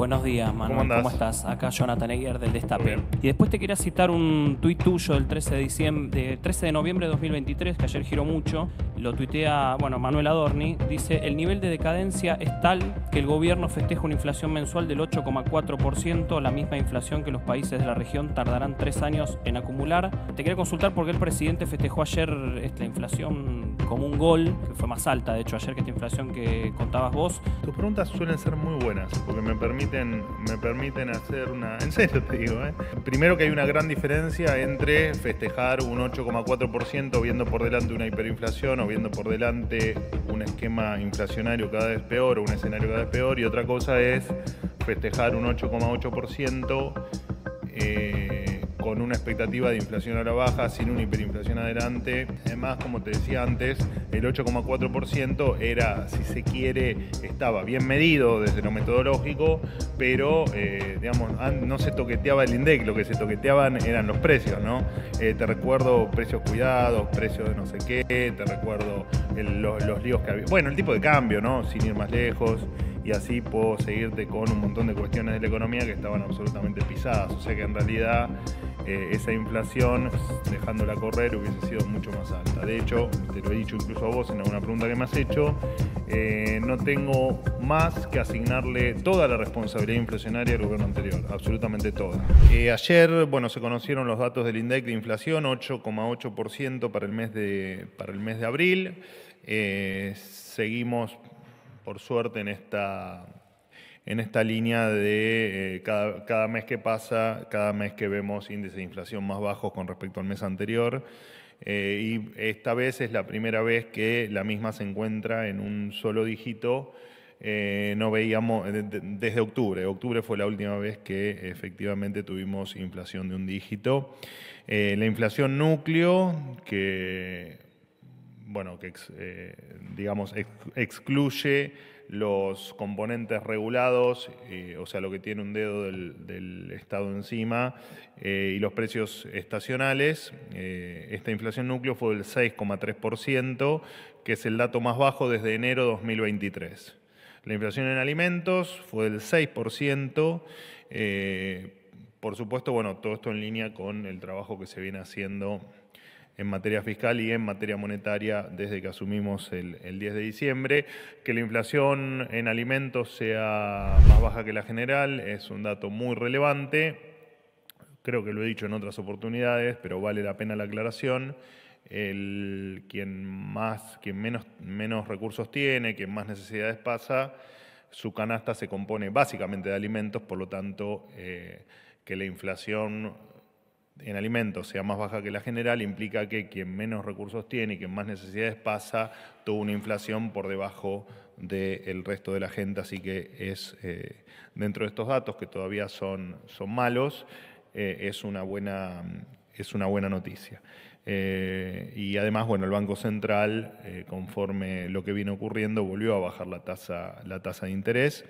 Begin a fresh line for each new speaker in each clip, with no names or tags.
Buenos días, Manuel. ¿Cómo, estás? Acá Jonathan Eguer del Destape. Y después te quería citar un tuit tuyo del 13 de, diciembre, de 13 de noviembre de 2023, que ayer giró mucho, lo tuitea, bueno, Manuel Adorni, dice, el nivel de decadencia es tal que el gobierno festeja una inflación mensual del 8,4%, la misma inflación que los países de la región tardarán tres años en acumular. Te quería consultar por qué el presidente festejó ayer esta inflación como un gol,
que fue más alta, de hecho, ayer que esta inflación que contabas vos. Tus preguntas suelen ser muy buenas, porque me permiten, me permiten hacer una... En serio te digo, ¿eh? Primero que hay una gran diferencia entre festejar un 8,4% viendo por delante una hiperinflación o viendo por delante un esquema inflacionario cada vez peor o un escenario cada vez peor y otra cosa es festejar un 8,8% con una expectativa de inflación a la baja, sin una hiperinflación adelante. Además, como te decía antes, el 8,4% era, si se quiere, estaba bien medido desde lo metodológico, pero eh, digamos, no se toqueteaba el INDEC, lo que se toqueteaban eran los precios, ¿no? Eh, te recuerdo precios cuidados, precios de no sé qué, te recuerdo los, los líos que había. Bueno, el tipo de cambio, ¿no? Sin ir más lejos y así puedo seguirte con un montón de cuestiones de la economía que estaban absolutamente pisadas. O sea que en realidad eh, esa inflación, dejándola correr, hubiese sido mucho más alta. De hecho, te lo he dicho incluso a vos en alguna pregunta que me has hecho, eh, no tengo más que asignarle toda la responsabilidad inflacionaria al gobierno anterior, absolutamente toda. Eh, ayer, bueno, se conocieron los datos del INDEC de inflación, 8,8% para, para el mes de abril. seguimos, por suerte, en esta en esta línea de eh, cada, mes que pasa, cada mes que vemos índices de inflación más bajos con respecto al mes anterior. Eh, y esta vez es la primera vez que la misma se encuentra en un solo dígito. Eh, no veíamos desde octubre. Octubre fue la última vez que efectivamente tuvimos inflación de un dígito. la inflación núcleo, que bueno, que digamos excluye los componentes regulados, eh, o sea, lo que tiene un dedo del, Estado encima, eh, y los precios estacionales, eh, esta inflación núcleo fue del 6,3%, que es el dato más bajo desde enero de 2023. La inflación en alimentos fue del 6%. por supuesto, bueno, todo esto en línea con el trabajo que se viene haciendo en materia fiscal y en materia monetaria desde que asumimos el, 10 de diciembre. Que la inflación en alimentos sea más baja que la general es un dato muy relevante. Creo que lo he dicho en otras oportunidades, pero vale la pena la aclaración el quien más, menos, menos recursos tiene, quien más necesidades pasa, su canasta se compone básicamente de alimentos, por lo tanto, eh, que la inflación en alimentos sea más baja que la general implica que quien menos recursos tiene y quien más necesidades pasa tuvo una inflación por debajo del resto de la gente, así que es eh, dentro de estos datos que todavía son, son malos, eh, es, una buena, es una buena noticia. Eh, y además, bueno, el Banco Central, conforme lo que viene ocurriendo, volvió a bajar la tasa, la tasa de interés.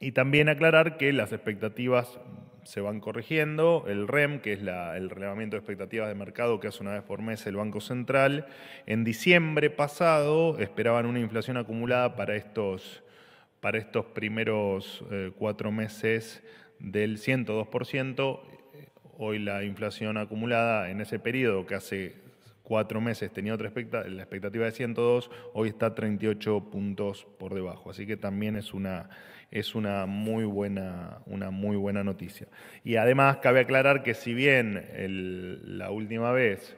y también aclarar que las expectativas se van corrigiendo. El REM, que es el relevamiento de expectativas de mercado que hace una vez por mes el Banco Central, en diciembre pasado esperaban una inflación acumulada para estos, para estos primeros eh, cuatro meses del 102%. Hoy la inflación acumulada en ese periodo, que hace cuatro meses tenía otra la expectativa de 102, hoy está 38 puntos por debajo. Así que también es una, es una, muy, buena, una muy buena noticia. Y además cabe aclarar que si bien la última vez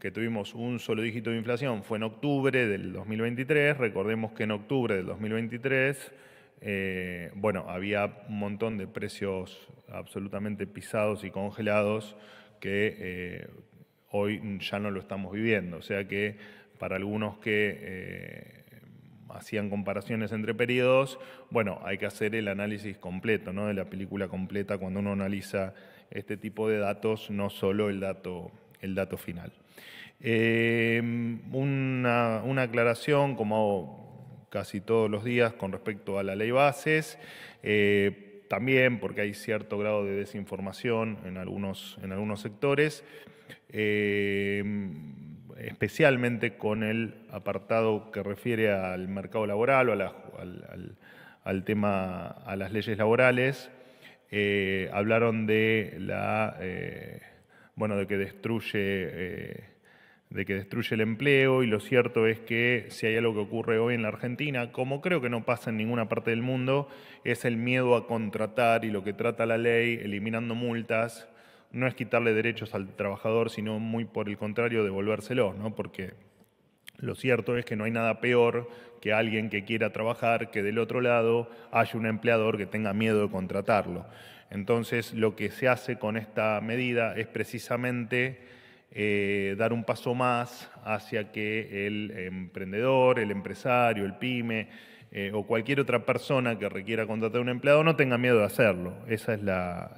que tuvimos un solo dígito de inflación fue en octubre del 2023, recordemos que en octubre del 2023... Eh, bueno, había un montón de precios absolutamente pisados y congelados que eh, hoy ya no lo estamos viviendo. O sea que para algunos que eh, hacían comparaciones entre periodos, bueno, hay que hacer el análisis completo ¿no? de la película completa cuando uno analiza este tipo de datos, no solo el dato, el dato final. Eh, una, aclaración, como hago casi todos los días, con respecto a la ley bases. Eh, también porque hay cierto grado de desinformación en algunos, en algunos sectores, eh, especialmente con el apartado que refiere al mercado laboral o al, tema, a las leyes laborales. Eh, hablaron de la, eh, bueno, de que destruye de que destruye el empleo y lo cierto es que si hay algo que ocurre hoy en la Argentina, como creo que no pasa en ninguna parte del mundo, es el miedo a contratar y lo que trata la ley, eliminando multas, no es quitarle derechos al trabajador, sino muy por el contrario, devolvérselo, ¿no? porque lo cierto es que no hay nada peor que alguien que quiera trabajar, que del otro lado haya un empleador que tenga miedo de contratarlo. Entonces, lo que se hace con esta medida es precisamente eh, dar un paso más hacia que el emprendedor, el empresario, el pyme eh, o cualquier otra persona que requiera contratar a un empleado no tenga miedo de hacerlo. Esa es la,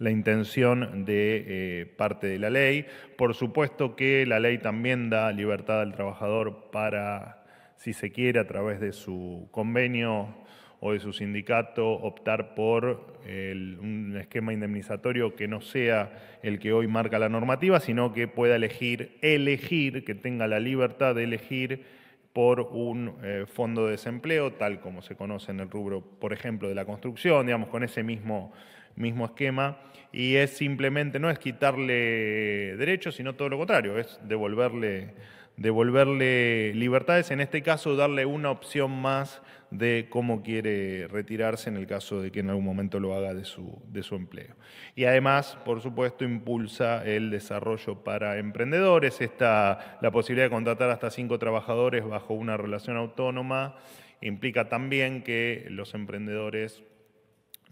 intención de eh, parte de la ley. Por supuesto que la ley también da libertad al trabajador para, si se quiere, a través de su convenio o de su sindicato optar por un esquema indemnizatorio que no sea el que hoy marca la normativa, sino que pueda elegir, elegir, que tenga la libertad de elegir por un eh, fondo de desempleo, tal como se conoce en el rubro, por ejemplo, de la construcción, digamos, con ese mismo mismo esquema, y es simplemente, no es quitarle derechos, sino todo lo contrario, es devolverle, devolverle libertades, en este caso darle una opción más de cómo quiere retirarse en el caso de que en algún momento lo haga de su, de su empleo. Y además, por supuesto, impulsa el desarrollo para emprendedores, esta, la posibilidad de contratar hasta cinco trabajadores bajo una relación autónoma implica también que los emprendedores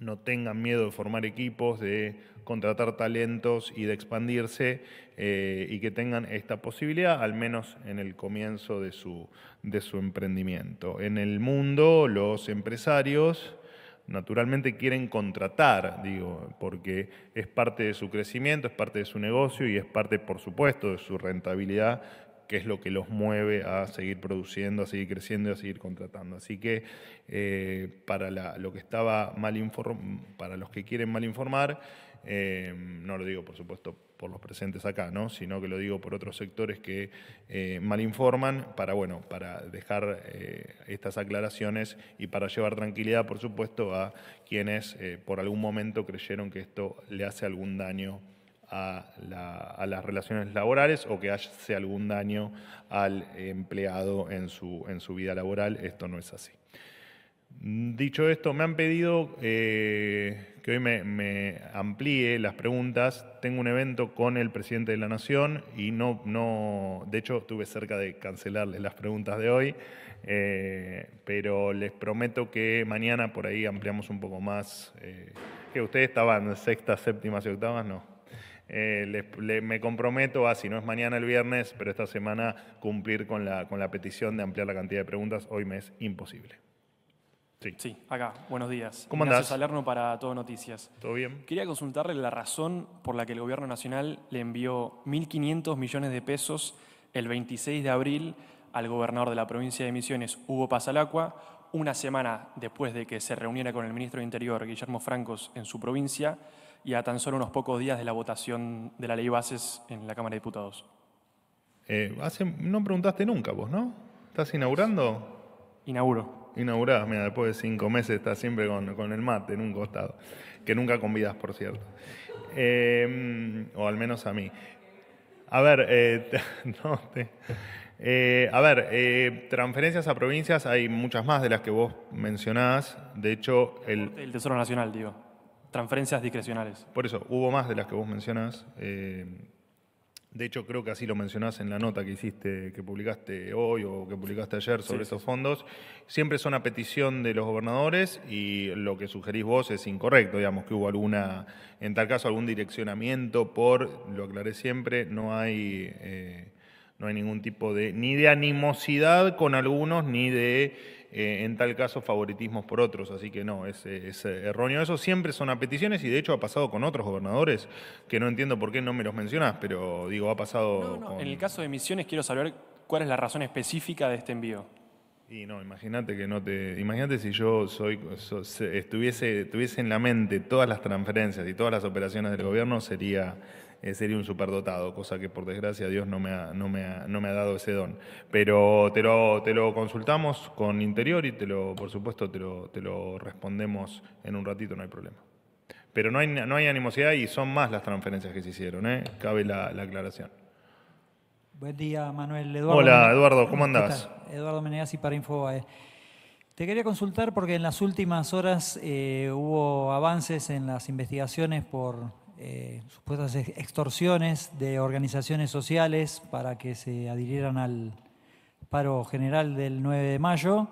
no tengan miedo de formar equipos, de contratar talentos y de expandirse eh, y que tengan esta posibilidad, al menos en el comienzo de su, de su emprendimiento. En el mundo, los empresarios naturalmente quieren contratar, digo, porque es parte de su crecimiento, es parte de su negocio y es parte, por supuesto, de su rentabilidad qué es lo que los mueve a seguir produciendo, a seguir creciendo y a seguir contratando. Así que eh, para lo que estaba mal para los que quieren mal informar, eh, no lo digo por supuesto por los presentes acá, ¿no? sino que lo digo por otros sectores que malinforman eh, mal informan, para, bueno, para dejar estas aclaraciones y para llevar tranquilidad, por supuesto, a quienes por algún momento creyeron que esto le hace algún daño a, las relaciones laborales o que hace algún daño al empleado en su, en su vida laboral. Esto no es así. Dicho esto, me han pedido eh, que hoy me, amplíe las preguntas. Tengo un evento con el presidente de la Nación y no, no de hecho, estuve cerca de cancelarles las preguntas de hoy, eh, pero les prometo que mañana por ahí ampliamos un poco más. Eh, que ustedes estaban sextas, séptimas y octavas, no. Eh, me comprometo a, si no es mañana el viernes, pero esta semana cumplir con la, con la petición de ampliar la cantidad de preguntas. Hoy me es imposible. Sí. sí
acá, buenos días. ¿Cómo andás? Salerno para Todo Noticias. ¿Todo bien? Quería consultarle la razón por la que el Gobierno Nacional le envió 1.500 millones de pesos el 26 de abril al gobernador de la provincia de Misiones, Hugo Pasalacua, una semana después de que se reuniera con el ministro de Interior, Guillermo Francos, en su provincia y a tan solo unos pocos días de la votación de la ley bases en la Cámara de Diputados.
Eh, no preguntaste nunca vos, ¿no? ¿Estás inaugurando? Inauguro. Inaugurás, mira, después de cinco meses estás siempre con, el mate en un costado, que nunca convidas, por cierto. Eh, o al menos a mí. A ver, eh, a ver transferencias a provincias hay muchas más de las que vos mencionás. De hecho, el... El Tesoro Nacional, digo transferencias discrecionales. Por eso, hubo más de las que vos mencionás. Eh, de hecho, creo que así lo mencionás en la nota que hiciste, que publicaste hoy o que publicaste ayer sobre esos fondos. Siempre es una petición de los gobernadores y lo que sugerís vos es incorrecto, digamos, que hubo alguna, en tal caso, algún direccionamiento por, lo aclaré siempre, no hay, eh, no hay ningún tipo de, ni de animosidad con algunos, ni de eh, en tal caso favoritismos por otros. Así que no, es, eh, eh, erróneo. Eso siempre son a peticiones y de hecho ha pasado con otros gobernadores que no entiendo por qué no me los mencionas, pero digo, ha pasado. No, En el caso de Misiones, quiero saber cuál es
la razón específica de este envío.
Y no, imagínate que no te. Imagínate si yo soy, estuviese, tuviese en la mente todas las transferencias y todas las operaciones del gobierno, sería eh, sería un superdotado, cosa que por desgracia Dios no me ha, no me no me ha dado ese don. Pero te lo, te lo consultamos con interior y te lo, por supuesto te lo, te lo respondemos en un ratito, no hay problema. Pero no hay, no hay animosidad y son más las transferencias que se hicieron, ¿eh? cabe la, aclaración.
Buen día,
Manuel. Eduardo Hola, Eduardo, ¿cómo andás? Eduardo Menegas y para Infobae. Te quería consultar porque en las últimas horas eh, hubo avances en las investigaciones por eh, supuestas extorsiones de organizaciones sociales para que se adhirieran al paro general del 9 de mayo.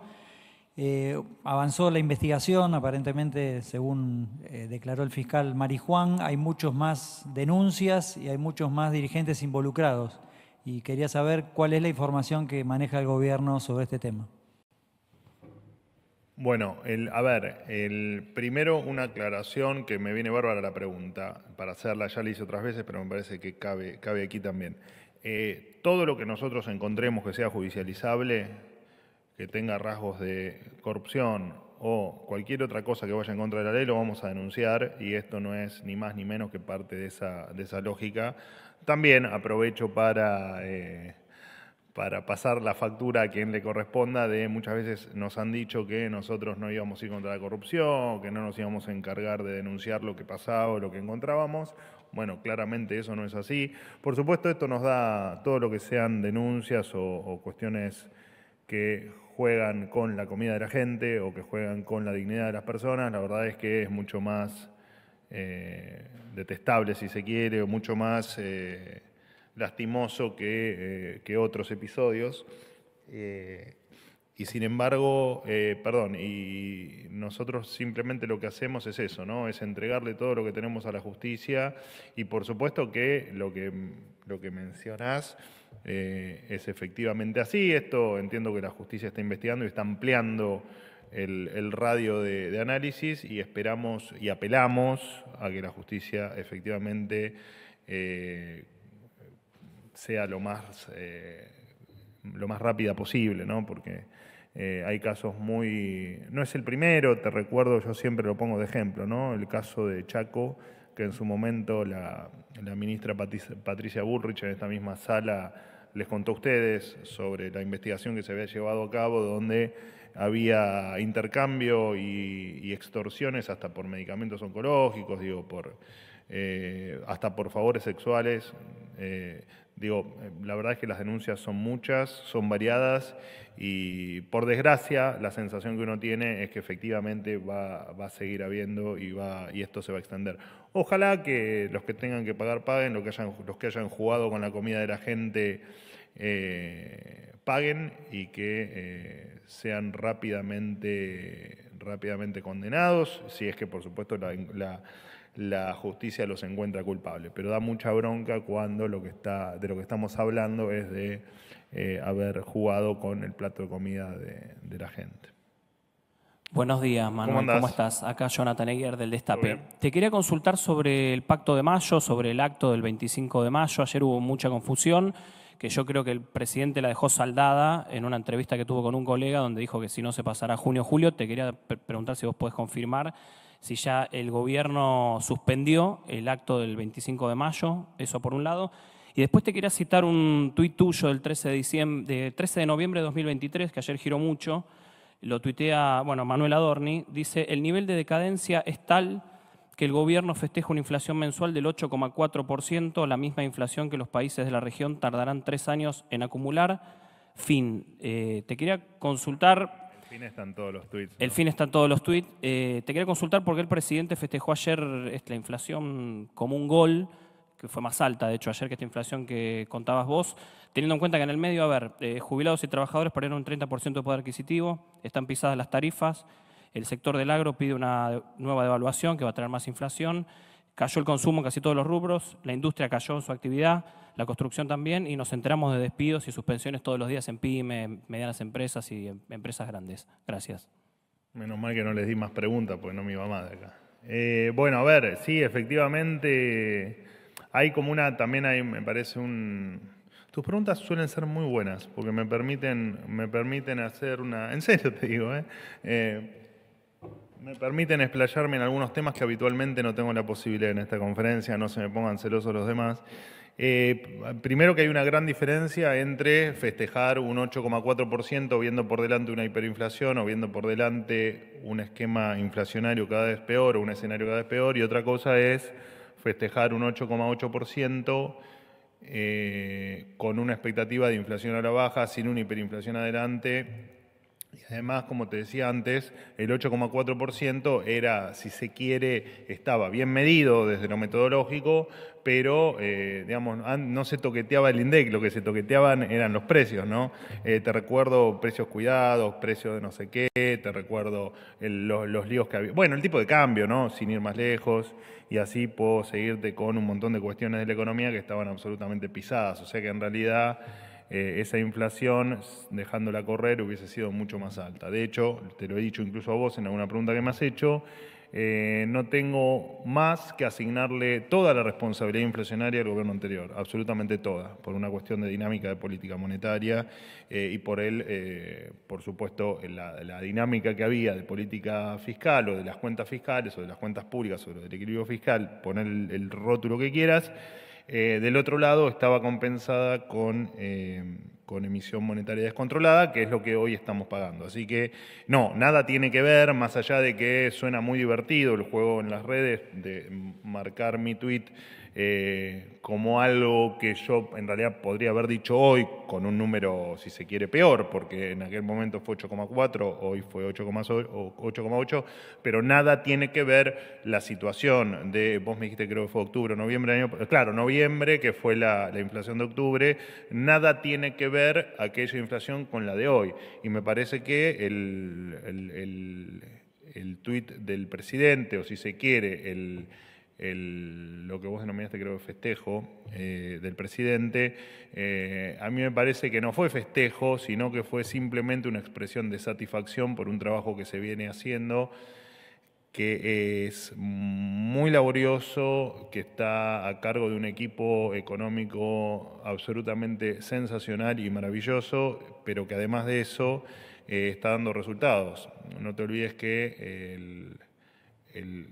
Eh, avanzó la investigación, aparentemente, según eh, declaró el fiscal Marijuán, hay muchos más denuncias y hay muchos más dirigentes involucrados. Y quería saber cuál es la información que maneja el gobierno sobre este tema.
Bueno, el, a ver, el, primero una aclaración que me viene bárbara la pregunta, para hacerla ya la hice otras veces, pero me parece que cabe, cabe aquí también. Eh, todo lo que nosotros encontremos que sea judicializable, que tenga rasgos de corrupción o cualquier otra cosa que vaya en contra de la ley, lo vamos a denunciar y esto no es ni más ni menos que parte de esa, de esa lógica. También aprovecho para... Eh, para pasar la factura a quien le corresponda de muchas veces nos han dicho que nosotros no íbamos a ir contra la corrupción, que no nos íbamos a encargar de denunciar lo que pasaba o lo que encontrábamos. Bueno, claramente eso no es así. Por supuesto, esto nos da todo lo que sean denuncias o, cuestiones que juegan con la comida de la gente o que juegan con la dignidad de las personas. La verdad es que es mucho más eh, detestable, si se quiere, o mucho más... Eh, lastimoso eh, que, otros episodios. Eh, y sin embargo, eh, perdón, y nosotros simplemente lo que hacemos es eso, ¿no? Es entregarle todo lo que tenemos a la justicia y por supuesto que lo que, lo que mencionás es efectivamente así. Esto entiendo que la justicia está investigando y está ampliando el, radio de, análisis y esperamos y apelamos a que la justicia efectivamente sea lo más, eh, lo más rápida posible, ¿no? Porque eh, hay casos muy... No es el primero, te recuerdo, yo siempre lo pongo de ejemplo, ¿no? El caso de Chaco, que en su momento la, ministra Patricia Burrich en esta misma sala les contó a ustedes sobre la investigación que se había llevado a cabo, donde había intercambio y, extorsiones hasta por medicamentos oncológicos, digo, por, eh, hasta por favores sexuales. Digo, eh, la verdad es que las denuncias son muchas, son variadas y por desgracia la sensación que uno tiene es que efectivamente va, va a seguir habiendo y, va, y esto se va a extender. Ojalá que los que tengan que pagar paguen, los que hayan, los que hayan jugado con la comida de la gente eh, paguen y que eh, sean rápidamente, rápidamente condenados, si es que por supuesto la la justicia los encuentra culpables. Pero da mucha bronca cuando lo que está, de lo que estamos hablando es de eh, haber jugado con el plato de comida de, la gente.
Buenos días, Manuel. ¿Cómo, estás? Acá Jonathan Eger del Destape. Te quería consultar sobre el pacto de mayo, sobre el acto del 25 de mayo. Ayer hubo mucha confusión, que yo creo que el presidente la dejó saldada en una entrevista que tuvo con un colega donde dijo que si no se pasará junio-julio. Te quería preguntar si vos podés confirmar si ya el gobierno suspendió el acto del 25 de mayo, eso por un lado. Y después te quería citar un tuit tuyo del 13 de, de 13 de noviembre de 2023, que ayer giró mucho, lo tuitea, bueno, Manuel Adorni, dice, el nivel de decadencia es tal que el gobierno festeja una inflación mensual del 8,4%, la misma inflación que los países de la región tardarán tres años en acumular. Fin. Eh, te quería consultar
fin están todos los tweets.
El fin están todos los tweets. Eh, te quería consultar porque el presidente festejó ayer este, la inflación como un gol, que fue más alta, de hecho, ayer que esta inflación que contabas vos, teniendo en cuenta que en el medio, a ver, eh, jubilados y trabajadores perdieron un 30% de poder adquisitivo, están pisadas las tarifas, el sector del agro pide una nueva devaluación que va a traer más inflación. Cayó el consumo en casi todos los rubros, la industria cayó en su actividad, la construcción también, y nos enteramos de despidos y suspensiones todos los días en pyme, medianas empresas y empresas grandes.
Gracias. Menos mal que no les di más preguntas porque no me iba más de acá. Eh, bueno, a ver, sí, efectivamente hay como una, también hay, me parece un... Tus preguntas suelen ser muy buenas porque me permiten, me permiten hacer una... En serio te digo, ¿eh? eh me permiten explayarme en algunos temas que habitualmente no tengo la posibilidad en esta conferencia, no se me pongan celosos los demás. Eh, primero que hay una gran diferencia entre festejar un 8,4% viendo por delante una hiperinflación o viendo por delante un esquema inflacionario cada vez peor o un escenario cada vez peor y otra cosa es festejar un 8,8% eh, con una expectativa de inflación a la baja, sin una hiperinflación adelante y además, como te decía antes, el 8,4% era, si se quiere, estaba bien medido desde lo metodológico, pero eh, digamos, no se toqueteaba el INDEC, lo que se toqueteaban eran los precios, ¿no? Eh, te recuerdo precios cuidados, precios de no sé qué, te recuerdo los, los, líos que había. Bueno, el tipo de cambio, ¿no? Sin ir más lejos, y así puedo seguirte con un montón de cuestiones de la economía que estaban absolutamente pisadas. O sea que en realidad eh, esa inflación, dejándola correr, hubiese sido mucho más alta. De hecho, te lo he dicho incluso a vos en alguna pregunta que me has hecho, eh, no tengo más que asignarle toda la responsabilidad inflacionaria al gobierno anterior, absolutamente toda, por una cuestión de dinámica de política monetaria eh, y por él, por supuesto, la, dinámica que había de política fiscal o de las cuentas fiscales o de las cuentas públicas o del equilibrio fiscal, poner el rótulo que quieras. Eh, del otro lado estaba compensada con, eh, con emisión monetaria descontrolada, que es lo que hoy estamos pagando. Así que no, nada tiene que ver, más allá de que suena muy divertido el juego en las redes, de marcar mi tweet eh, como algo que yo en realidad podría haber dicho hoy con un número, si se quiere, peor, porque en aquel momento fue 8,4, hoy fue 8,8, pero nada tiene que ver la situación de, vos me dijiste creo que fue octubre, noviembre, año, claro, noviembre, que fue la, inflación de octubre, nada tiene que ver aquella inflación con la de hoy. Y me parece que el, el, el, el tuit del presidente, o si se quiere, el lo que vos denominaste, creo, festejo eh, del presidente, eh, a mí me parece que no fue festejo, sino que fue simplemente una expresión de satisfacción por un trabajo que se viene haciendo que es muy laborioso, que está a cargo de un equipo económico absolutamente sensacional y maravilloso, pero que además de eso eh, está dando resultados. No te olvides que el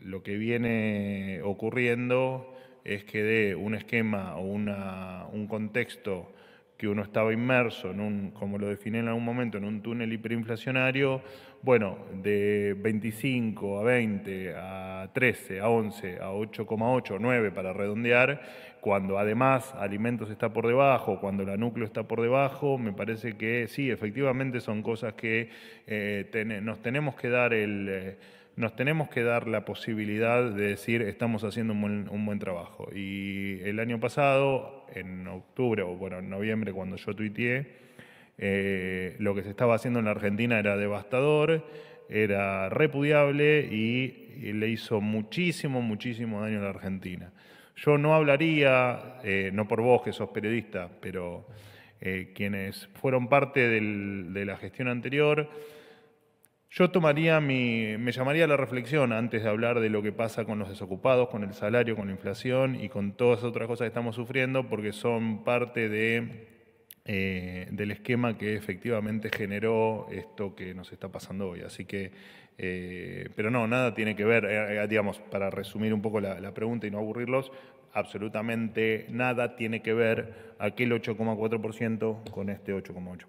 lo que viene ocurriendo es que de un esquema o un contexto que uno estaba inmerso, en un, como lo definí en algún momento, en un túnel hiperinflacionario, bueno, de 25 a 20, a 13, a 11, a 8,8, 9 para redondear, cuando además alimentos está por debajo, cuando la núcleo está por debajo, me parece que sí, efectivamente son cosas que eh, nos tenemos que dar el... Eh, nos tenemos que dar la posibilidad de decir estamos haciendo un buen, trabajo. Y el año pasado, en octubre, o bueno, en noviembre, cuando yo tuiteé, eh, lo que se estaba haciendo en la Argentina era devastador, era repudiable y, le hizo muchísimo, muchísimo daño a la Argentina. Yo no hablaría, eh, no por vos que sos periodista, pero eh, quienes fueron parte de la gestión anterior, yo tomaría mi, me llamaría a la reflexión antes de hablar de lo que pasa con los desocupados, con el salario, con la inflación y con todas otras cosas que estamos sufriendo, porque son parte de, eh, del esquema que efectivamente generó esto que nos está pasando hoy. Así que, eh, pero no, nada tiene que ver, eh, digamos, para resumir un poco la pregunta y no aburrirlos, absolutamente nada tiene que ver aquel 8,4% con este 8,8%.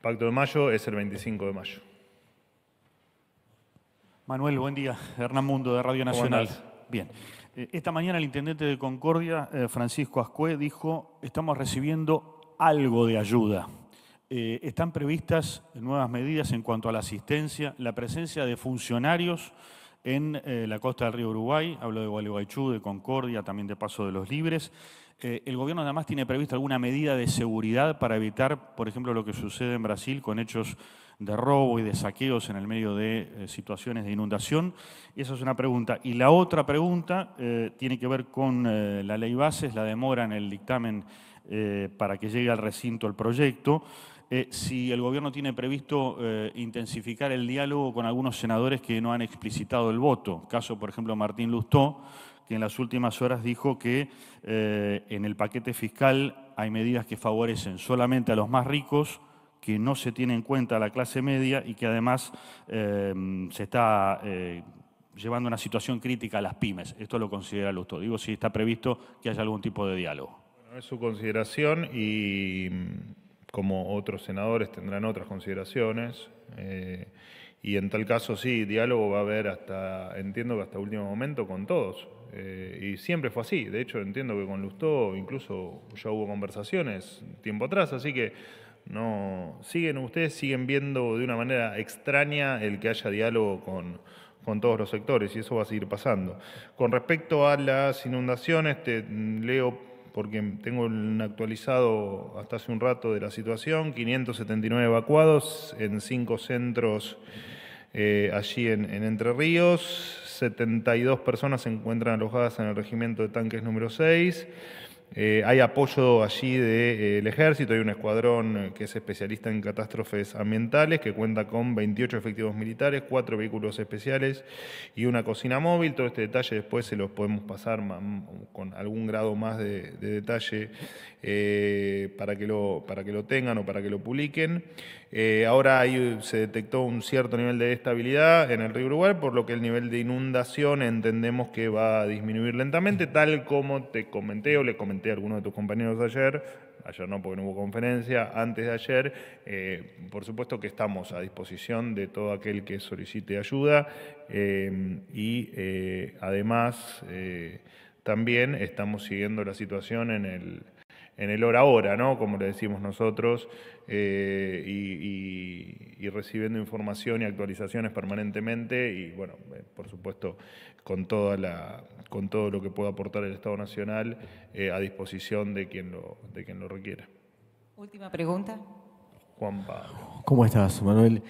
Pacto de Mayo es el 25 de mayo.
Manuel, buen día. Hernán Mundo, de Radio Nacional. Bien. Eh, esta mañana el intendente de Concordia, eh, Francisco Ascue, dijo, estamos recibiendo algo de ayuda. Eh, ¿Están previstas nuevas medidas en cuanto a la asistencia, la presencia de funcionarios en la costa del río Uruguay? Hablo de Gualeguaychú, de Concordia, también de Paso de los Libres. Eh, ¿El gobierno además tiene previsto alguna medida de seguridad para evitar, por ejemplo, lo que sucede en Brasil con hechos de robo y de saqueos en el medio de eh, situaciones de inundación? Esa es una pregunta. Y la otra pregunta eh, tiene que ver con la ley bases, la demora en el dictamen para que llegue al recinto el proyecto. si el gobierno tiene previsto intensificar el diálogo con algunos senadores que no han explicitado el voto, caso por ejemplo Martín Lustó, que en las últimas horas dijo que eh, en el paquete fiscal hay medidas que favorecen solamente a los más ricos, que no se tiene en cuenta la clase media y que además eh, se está eh, llevando una situación crítica a las pymes. Esto lo considera Lusto. Digo si está previsto que haya algún tipo de diálogo. es su consideración y
como otros senadores tendrán otras consideraciones. Y en tal caso sí, diálogo va a haber hasta, entiendo que hasta último momento con todos. Eh, y siempre fue así. De hecho, entiendo que con Lustó incluso ya hubo conversaciones tiempo atrás. Así que no siguen ustedes siguen viendo de una manera extraña el que haya diálogo con, con todos los sectores y eso va a seguir pasando. Con respecto a las inundaciones, te mm, leo porque tengo un actualizado hasta hace un rato de la situación, 579 evacuados en cinco centros eh, allí en, en, Entre Ríos, 72 personas se encuentran alojadas en el regimiento de tanques número 6. Eh, hay apoyo allí del eh, ejército, hay un escuadrón eh, que es especialista en catástrofes ambientales que cuenta con 28 efectivos militares, cuatro vehículos especiales y una cocina móvil. Todo este detalle después se los podemos pasar con algún grado más de, detalle para, que lo, para que lo tengan o para que lo publiquen. ahora hay se detectó un cierto nivel de estabilidad en el río Uruguay, por lo que el nivel de inundación entendemos que va a disminuir lentamente, tal como te comenté o le comenté alguno algunos de tus compañeros de ayer, ayer no porque no hubo conferencia, antes de ayer, eh, por supuesto que estamos a disposición de todo aquel que solicite ayuda eh, y eh, además también estamos siguiendo la situación en el, hora a hora, ¿no? como le decimos nosotros, eh, y, recibiendo información y actualizaciones permanentemente y bueno, eh, por supuesto con, toda la, con todo lo que pueda aportar el Estado Nacional eh, a disposición de quien, lo, de quien lo requiera. Última pregunta. Juan Pablo.
¿Cómo estás, Manuel?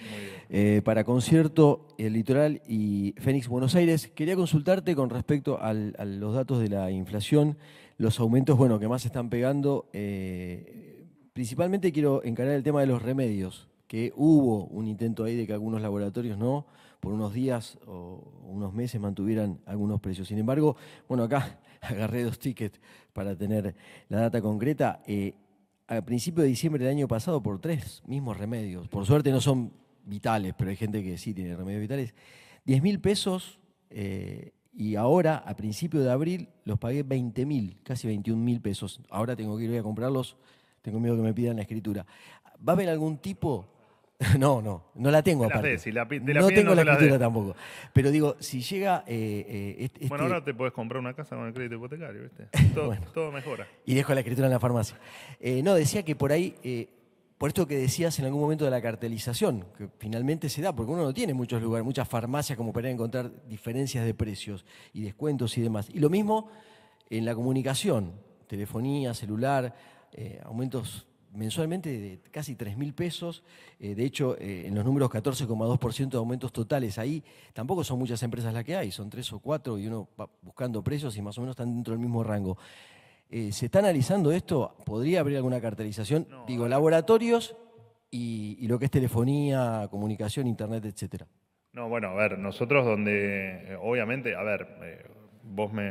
para concierto, el litoral y Fénix Buenos Aires, quería consultarte con respecto a los datos de la inflación, los aumentos bueno, que más están pegando principalmente quiero encarar el tema de los remedios, que hubo un intento ahí de que algunos laboratorios no, por unos días o unos meses mantuvieran algunos precios. Sin embargo, bueno, acá agarré dos tickets para tener la data concreta. Eh, a principios de diciembre del año pasado, por tres mismos remedios, por suerte no son vitales, pero hay gente que sí tiene remedios vitales, 10 mil pesos eh, y ahora, a principio de abril, los pagué 20 mil, casi 21 mil pesos. Ahora tengo que ir a comprarlos tengo miedo que me pidan la escritura. ¿Va a haber algún tipo? No, no, no la tengo aparte. no tengo la escritura tampoco. Pero digo, si llega. Eh, eh, este, bueno, este ahora
te puedes comprar una casa con el crédito hipotecario, ¿viste? Todo, mejora.
Y dejo la escritura en la farmacia. Eh, no, decía que por ahí por esto que decías en algún momento de la cartelización, que finalmente se da, porque uno no tiene muchos lugares, muchas farmacias como para encontrar diferencias de precios y descuentos y demás. Y lo mismo en la comunicación, telefonía, celular. Eh, aumentos mensualmente de casi 3.000 pesos, eh, de hecho eh, en los números 14,2% de aumentos totales, ahí tampoco son muchas empresas las que hay, son tres o cuatro y uno va buscando precios y más o menos están dentro del mismo rango. ¿Se está analizando esto? ¿Podría haber alguna cartelización? Digo, laboratorios y, y, lo que es telefonía, comunicación, internet, etcétera.
No, bueno, a ver, nosotros donde, obviamente, a ver vos me,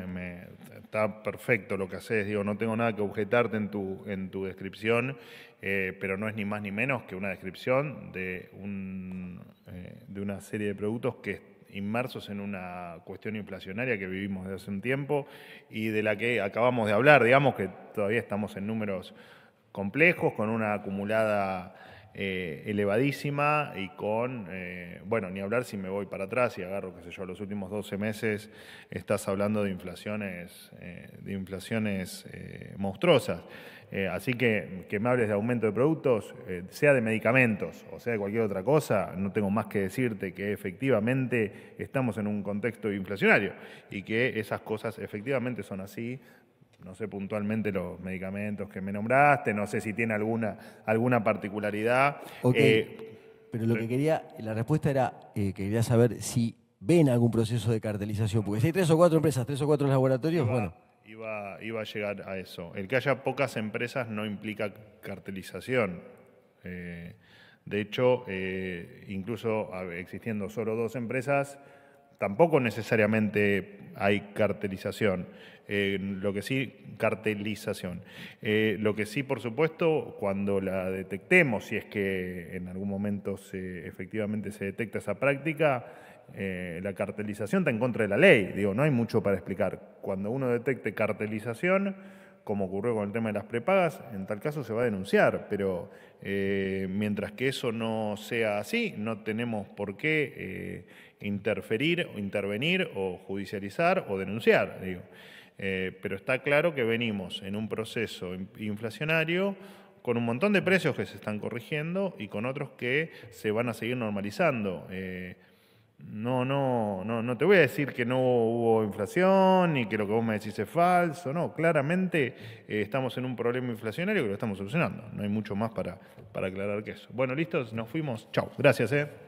está perfecto lo que haces, digo, no tengo nada que objetarte en tu, en tu descripción, eh, pero no es ni más ni menos que una descripción de, un, eh, de una serie de productos que inmersos en una cuestión inflacionaria que vivimos desde hace un tiempo y de la que acabamos de hablar, digamos que todavía estamos en números complejos, con una acumulada eh, elevadísima y con, eh, bueno, ni hablar si me voy para atrás y agarro, qué sé yo, los últimos 12 meses estás hablando de inflaciones, eh, de inflaciones monstruosas. así que que me hables de aumento de productos, sea de medicamentos o sea de cualquier otra cosa, no tengo más que decirte que efectivamente estamos en un contexto inflacionario y que esas cosas efectivamente son así, no sé puntualmente los medicamentos que me nombraste, no sé si tiene alguna, alguna particularidad. Eh, pero lo que eh. quería, la
respuesta era que eh, quería saber si ven algún proceso de cartelización, porque si hay tres o cuatro empresas, tres o cuatro laboratorios, bueno.
Iba, a llegar a eso. El que haya pocas empresas no implica cartelización. de hecho, incluso existiendo solo dos empresas, tampoco necesariamente hay cartelización. Eh, lo que sí, cartelización. Eh, lo que sí, por supuesto, cuando la detectemos, si es que en algún momento se, efectivamente se detecta esa práctica, eh, la cartelización está en contra de la ley. Digo, no hay mucho para explicar. Cuando uno detecte cartelización, como ocurrió con el tema de las prepagas, en tal caso se va a denunciar, pero eh, mientras que eso no sea así, no tenemos por qué eh, interferir, intervenir o judicializar o denunciar. Eh, pero está claro que venimos en un proceso inflacionario con un montón de precios que se están corrigiendo y con otros que se van a seguir normalizando no, no, no, no te voy a decir que no hubo inflación ni que lo que vos me decís es falso, no, claramente eh, estamos en un problema inflacionario que lo estamos solucionando, no hay mucho más para, para aclarar que eso. Bueno, listos, nos fuimos, chao, gracias. Eh.